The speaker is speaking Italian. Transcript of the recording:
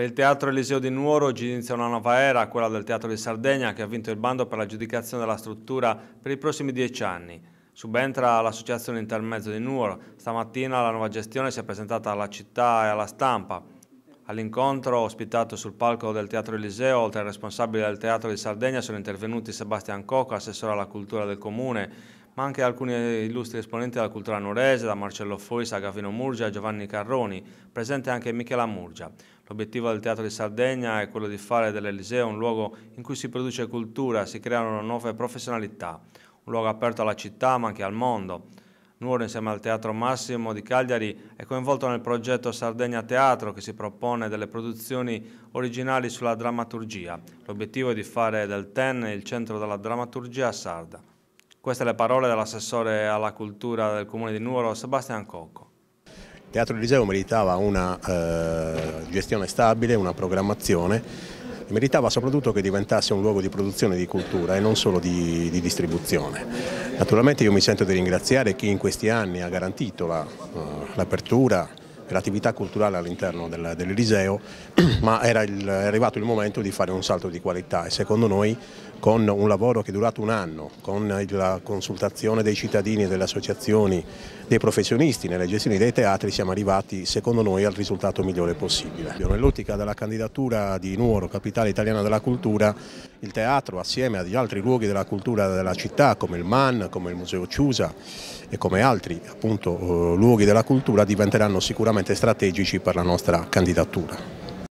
Per il Teatro Eliseo di Nuoro oggi inizia una nuova era, quella del Teatro di Sardegna, che ha vinto il bando per l'aggiudicazione della struttura per i prossimi dieci anni. Subentra l'Associazione Intermezzo di Nuoro. Stamattina la nuova gestione si è presentata alla città e alla stampa. All'incontro ospitato sul palco del Teatro Eliseo, oltre al responsabile del Teatro di Sardegna, sono intervenuti Sebastian Coco, assessore alla cultura del comune, ma anche alcuni illustri esponenti della cultura norese, da Marcello Foisa a Gavino Murgia a Giovanni Carroni, presente anche Michela Murgia. L'obiettivo del Teatro di Sardegna è quello di fare dell'Eliseo un luogo in cui si produce cultura, si creano nuove professionalità, un luogo aperto alla città ma anche al mondo. Nuoro insieme al Teatro Massimo di Cagliari è coinvolto nel progetto Sardegna Teatro che si propone delle produzioni originali sulla drammaturgia. L'obiettivo è di fare del TEN il centro della drammaturgia sarda. Queste le parole dell'assessore alla cultura del comune di Nuoro, Sebastian Cocco. Il Teatro Eliseo meritava una eh, gestione stabile, una programmazione, e meritava soprattutto che diventasse un luogo di produzione di cultura e non solo di, di distribuzione. Naturalmente io mi sento di ringraziare chi in questi anni ha garantito eh, l'apertura, la, uh, l'attività culturale all'interno del, dell'Eliseo, ma era, il, era, arrivato il momento di fare un salto di qualità e secondo noi con un lavoro che è durato un anno, con la consultazione dei cittadini, delle associazioni, dei professionisti nelle gestioni dei teatri siamo arrivati secondo noi al risultato migliore possibile. Nell'ottica della candidatura di Nuoro, capitale italiana della cultura, il teatro assieme agli altri luoghi della cultura della città come il MAN, come il Museo Ciusa e come altri appunto, eh, luoghi della cultura diventeranno sicuramente assolutamente strategici per la nostra candidatura.